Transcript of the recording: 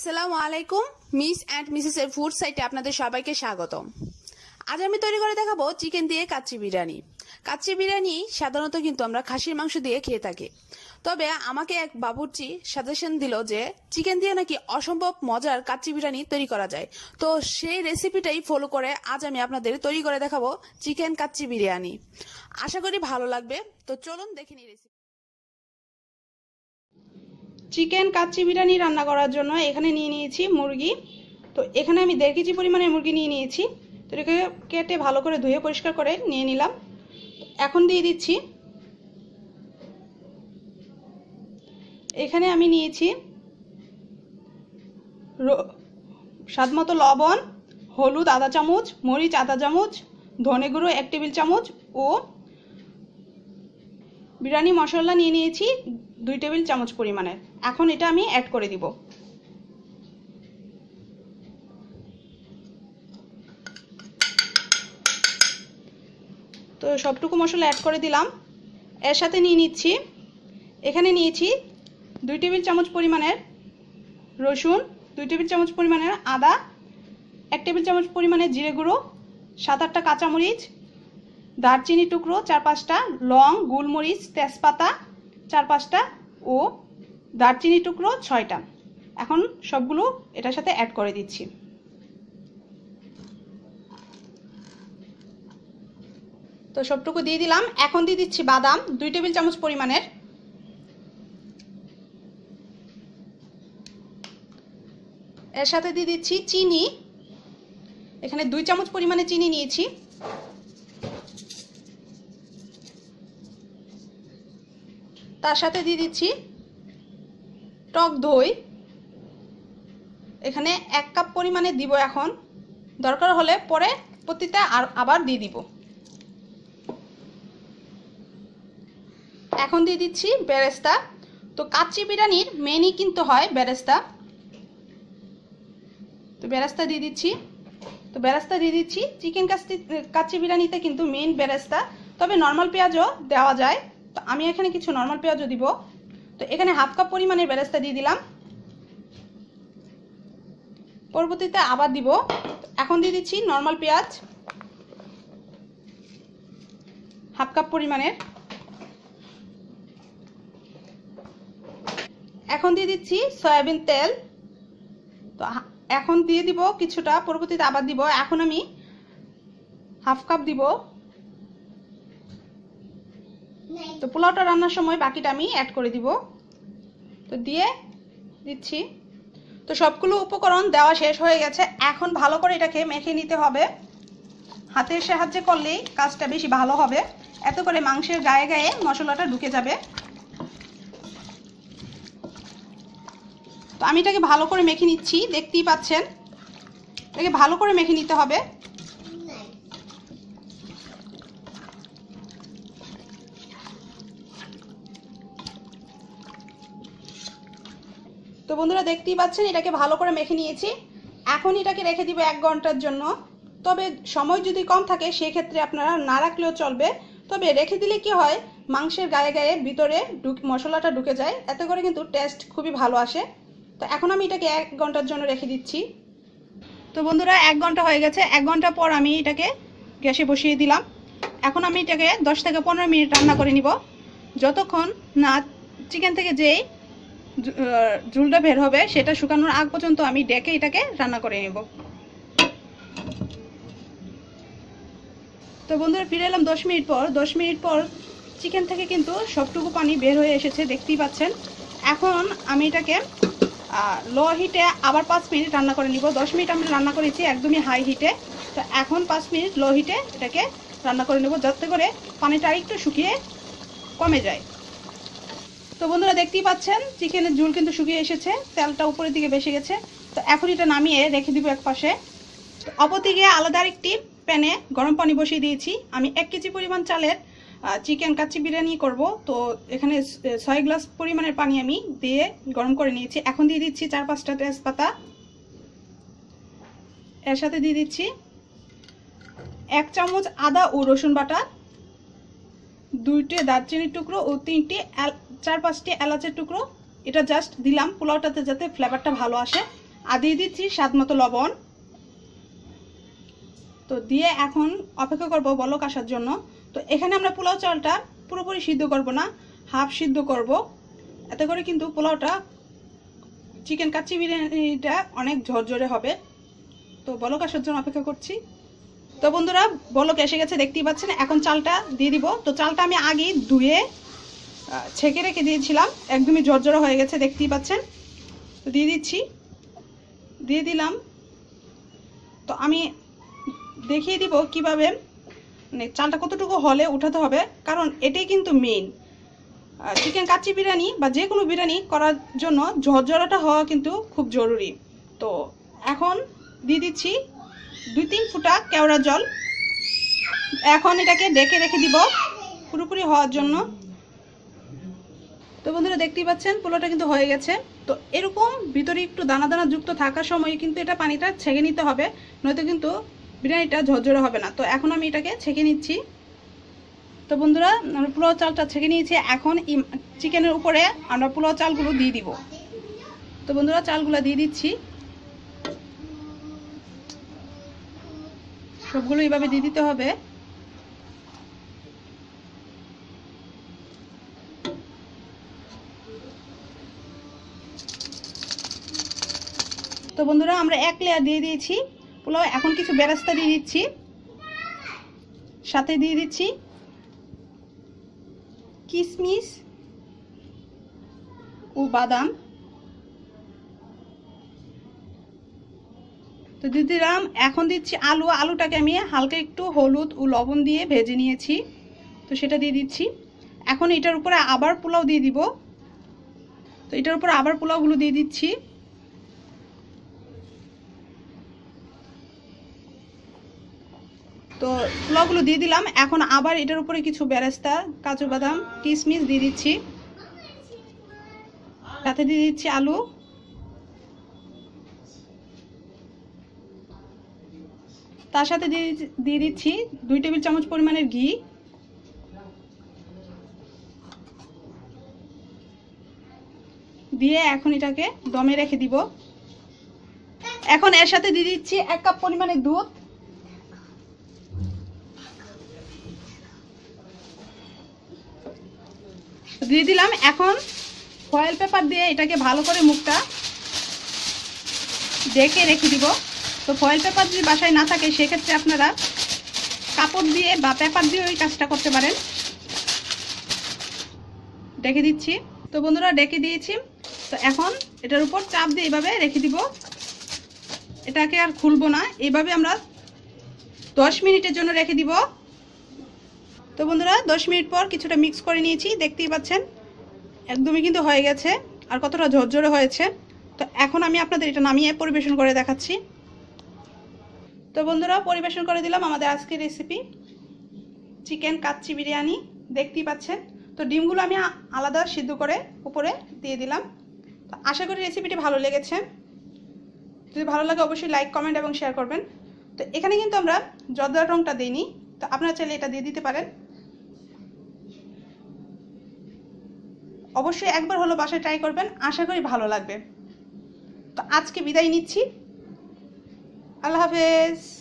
আসসালামু আলাইকুম miss and Mrs এর ফুড সাইটে আপনাদের সবাইকে স্বাগতম আজ আমি তৈরি করে দেখাবো চিকেন দিয়ে কাচ্চি বিরিয়ানি কাচ্চি বিরিয়ানি সাধারণত কিন্তু আমরা খাসির মাংস দিয়ে খেয়ে থাকি তবে আমাকে এক বাবুর্চি সাজেশন দিল যে চিকেন দিয়ে নাকি অসম্ভব মজার কাচ্চি বিরিয়ানি তৈরি করা যায় তো সেই রেসিপিটাই ফলো করে আজ আমি আপনাদের তৈরি করে দেখাবো চিকেন কাচ্চি বিরিয়ানি আশা করি ভালো লাগবে তো চলুন দেখে নিই রেসিপি চিকেন কাচ্চি বিরিয়ানি রান্না করার জন্য এখানে নিয়ে নিয়েছি মুরগি তো এখানে আমি দেড় কেজি পরিমাণে মুরগি নিয়ে নিয়েছি তো এটাকে কেটে ভালো করে ধুয়ে পরিষ্কার করে নিয়ে নিলাম এখন দিয়ে দিচ্ছি এখানে আমি নিয়েছি স্বাদ মতো লবণ হলুদ আধা চামচ মরিচ আধা চামচ ধনে গুঁড়ো এক টেবিল চামচ ও বিরিয়ানি মশলা নিয়ে নিয়েছি দুই টেবিল চামচ পরিমাণের এখন এটা আমি অ্যাড করে দিব তো সবটুকু মশলা অ্যাড করে দিলাম এর সাথে নিয়ে নিচ্ছি এখানে নিয়েছি দুই টেবিল চামচ পরিমাণের রসুন দুই টেবিল চামচ পরিমাণের আদা এক টেবিল চামচ পরিমাণের জিরে গুঁড়ো সাত আটটা কাঁচামরিচ দারচিনি টুকরো চার পাঁচটা লং গোলমরিচ তেজপাতা চার পাঁচটা ও দারচিনি টুকরো ছয়টা এখন সবগুলো এটার সাথে অ্যাড করে দিচ্ছি তো সবটুকু দিয়ে দিলাম এখন দিয়ে দিচ্ছি বাদাম দুই টেবিল চামচ পরিমাণের এর সাথে দিয়ে দিচ্ছি চিনি এখানে দুই চামচ পরিমাণে চিনি নিয়েছি তার সাথে দিয়ে দিচ্ছি টক দই এখানে এক কাপ পরিমাণে দিব এখন দরকার হলে পরে প্রতিটা আর আবার দিয়ে দিব এখন দিয়ে দিচ্ছি বেরেস্তা তো কাচি বিরিয়ানির মেনই কিন্তু হয় বেরেস্তা তো বেরাস্তা দিয়ে দিচ্ছি তো বেরাস্তা দিয়ে দিচ্ছি চিকেন কাচি কাচ্চি বিরিয়ানিতে কিন্তু মেন বেরেস্তা তবে নর্মাল পেঁয়াজও দেওয়া যায় তো আমি এখানে কিছু নর্মাল পেঁয়াজও দিব তো এখানে হাফ কাপ পরিমাণের বেরেস্তা দিয়ে দিলাম পরবর্তীতে আবার দিব এখন দিয়ে দিচ্ছি নর্মাল পেঁয়াজ হাফ কাপ পরিমাণের এখন দিয়ে দিচ্ছি সয়াবিন তেল তো এখন দিয়ে দিব কিছুটা পরবর্তীতে আবার দিব এখন আমি হাফ কাপ দিব তো পোলাওটা রান্নার সময় বাকিটা আমি অ্যাড করে দিব তো দিয়ে দিচ্ছি তো সবগুলো উপকরণ দেওয়া শেষ হয়ে গেছে এখন ভালো করে এটাকে মেখে নিতে হবে হাতের সাহায্যে করলেই কাজটা বেশি ভালো হবে এত করে মাংসের গায়ে গায়ে মশলাটা ঢুকে যাবে তো আমি এটাকে ভালো করে মেখে নিচ্ছি দেখতেই পাচ্ছেন এটাকে ভালো করে মেখে নিতে হবে তো বন্ধুরা দেখতেই পাচ্ছেন এটাকে ভালো করে মেখে নিয়েছি এখন এটাকে রেখে দিব এক ঘন্টার জন্য তবে সময় যদি কম থাকে সেক্ষেত্রে আপনারা না রাখলেও চলবে তবে রেখে দিলে কি হয় মাংসের গায়ে গায়ে ভিতরে মশলাটা ঢুকে যায় এতে করে কিন্তু টেস্ট খুবই ভালো আসে তো এখন আমি এটাকে এক ঘন্টার জন্য রেখে দিচ্ছি তো বন্ধুরা এক ঘন্টা হয়ে গেছে এক ঘন্টা পর আমি এটাকে গ্যাসে বসিয়ে দিলাম এখন আমি এটাকে দশ থেকে পনেরো মিনিট রান্না করে নিব যতক্ষণ না চিকেন থেকে যেই ঝুলটা বের হবে সেটা শুকানোর আগ পর্যন্ত আমি ডেকে এটাকে রান্না করে নেব তো বন্ধুরা ফিরে এলাম দশ মিনিট পর দশ মিনিট পর চিকেন থেকে কিন্তু সবটুকু পানি বের হয়ে এসেছে দেখতেই পাচ্ছেন এখন আমি এটাকে লো হিটে আবার পাঁচ মিনিট রান্না করে নিব দশ মিনিট আমি রান্না করেছি একদমই হাই হিটে তো এখন পাঁচ মিনিট লো হিটে এটাকে রান্না করে নেব যাতে করে পানিটা একটু শুকিয়ে কমে যায় তো বন্ধুরা দেখতেই পাচ্ছেন চিকেনের ঝুল কিন্তু শুকিয়ে এসেছে তেলটা উপরের দিকে বেশি গেছে তো এখন এটা নামিয়ে রেখে দিব এক পাশে অপরদিকে আলাদা আরেকটি প্যানে গরম পানি বসিয়ে দিয়েছি আমি এক কেজি পরিমাণ চালের চিকেন কাচ্চি বিরিয়ানি করব তো এখানে ছয় গ্লাস পরিমাণের পানি আমি দিয়ে গরম করে নিয়েছি এখন দিয়ে দিচ্ছি চার পাঁচটা তেজপাতা এর সাথে দিয়ে দিচ্ছি এক চামচ আদা ও রসুন বাটা দুইটি দারচিনির টুকরো ও তিনটি চার পাঁচটি এলাচের টুকরো এটা জাস্ট দিলাম পোলাওটাতে যাতে ফ্লেভারটা ভালো আসে আর দিয়ে দিচ্ছি স্বাদ মতো লবণ তো দিয়ে এখন অপেক্ষা করব বলক আসার জন্য তো এখানে আমরা পোলাও চালটা পুরোপুরি সিদ্ধ করব না হাফ সিদ্ধ করব এতে করে কিন্তু পোলাওটা চিকেন কাচ্চি বিরিয়ানিটা অনেক ঝরঝরে হবে তো বলক আসার জন্য অপেক্ষা করছি তো বন্ধুরা বলক এসে গেছে দেখতেই পাচ্ছেন এখন চালটা দিয়ে দিব তো চালটা আমি আগে ধুয়ে ছেঁকে রেখে দিয়েছিলাম একদমই জর্জরা হয়ে গেছে দেখতেই পাচ্ছেন তো দিয়ে দিচ্ছি দিয়ে দিলাম তো আমি দেখিয়ে দিব কিভাবে মানে চালটা কতটুকু হলে উঠাতে হবে কারণ এটাই কিন্তু মেইন চিকেন কাচ্চি বিরিয়ানি বা যে কোনো বিরিয়ানি করার জন্য ঝরঝরাটা হওয়া কিন্তু খুব জরুরি তো এখন দিয়ে দিচ্ছি দুই তিন ফুটা কেওড়া জল এখন এটাকে ডেকে রেখে দিব পুরোপুরি হওয়ার জন্য তো বন্ধুরা দেখতেই পাচ্ছেন পোলাটা কিন্তু হয়ে গেছে তো এরকম ভিতরে একটু দানা দানা যুক্ত থাকার সময় কিন্তু এটা পানিটা ছেঁকে নিতে হবে নয়তো কিন্তু বিরিয়ানিটা ঝরঝরে হবে না তো এখন আমি এটাকে ছেঁকে নিচ্ছি তো বন্ধুরা আমরা পোলাও চালটা ছেঁকে নিয়েছি এখন চিকেনের উপরে আমরা পোলাও চালগুলো দিয়ে দিব তো বন্ধুরা চালগুলো দিয়ে দিচ্ছি সবগুলো এভাবে দিয়ে দিতে হবে তো বন্ধুরা আমরা এক লেয়ার দিয়ে দিয়েছি পোলাও এখন কিছু বেরাস্তা দিয়ে দিচ্ছি সাথে দিয়ে দিচ্ছি কিশমিশ ও বাদাম তো দিদিরাম এখন দিচ্ছি আলু আলুটাকে আমি হালকা একটু হলুদ ও লবণ দিয়ে ভেজে নিয়েছি তো সেটা দিয়ে দিচ্ছি এখন এটার উপরে আবার পোলাও দিয়ে দিব তো এটার উপর আবার পোলাওগুলো দিয়ে দিচ্ছি তো পোলাওগুলো দিয়ে দিলাম এখন আবার এটার উপরে কিছু বেরেস্তা কাজু বাদাম কিশমিশ দিয়ে দিচ্ছি তাতে দিয়ে দিচ্ছি আলু তার সাথে দিয়ে দিচ্ছি দুই টেবিল চামচ পরিমাণের ঘি দিয়ে এখন এটাকে দমে রেখে দিব এখন এর সাথে দিয়ে দিচ্ছি এক কাপ পরিমাণের দুধ দিয়ে দিলাম এখন ফয়েল পেপার দিয়ে এটাকে ভালো করে মুখটা ডেকে রেখে দিব তো ফয়েল পেপার যদি বাসায় না থাকে সেক্ষেত্রে আপনারা কাপড় দিয়ে বা পেপার দিয়ে ওই কাজটা করতে পারেন ডেকে দিচ্ছি তো বন্ধুরা ডেকে দিয়েছি তো এখন এটার উপর চাপ দিয়ে এভাবে রেখে দিব এটাকে আর খুলবো না এভাবে আমরা দশ মিনিটের জন্য রেখে দিব তো বন্ধুরা দশ মিনিট পর কিছুটা মিক্স করে নিয়েছি দেখতেই পাচ্ছেন একদমই কিন্তু হয়ে গেছে আর কতটা ঝরঝরে হয়েছে তো এখন আমি আপনাদের এটা নামিয়ে পরিবেশন করে দেখাচ্ছি তো বন্ধুরা পরিবেশন করে দিলাম আমাদের আজকের রেসিপি চিকেন কাচ্চি বিরিয়ানি দেখতেই পাচ্ছেন তো ডিমগুলো আমি আলাদা সিদ্ধ করে উপরে দিয়ে দিলাম তো আশা করি রেসিপিটি ভালো লেগেছে যদি ভালো লাগে অবশ্যই লাইক কমেন্ট এবং শেয়ার করবেন তো এখানে কিন্তু আমরা জর্দার রঙটা দিইনি তো আপনারা চাইলে এটা দিয়ে দিতে পারেন অবশ্যই একবার হলো বাসায় ট্রাই করবেন আশা করি ভালো লাগবে তো আজকে বিদায় নিচ্ছি আল্লাহ হাফেজ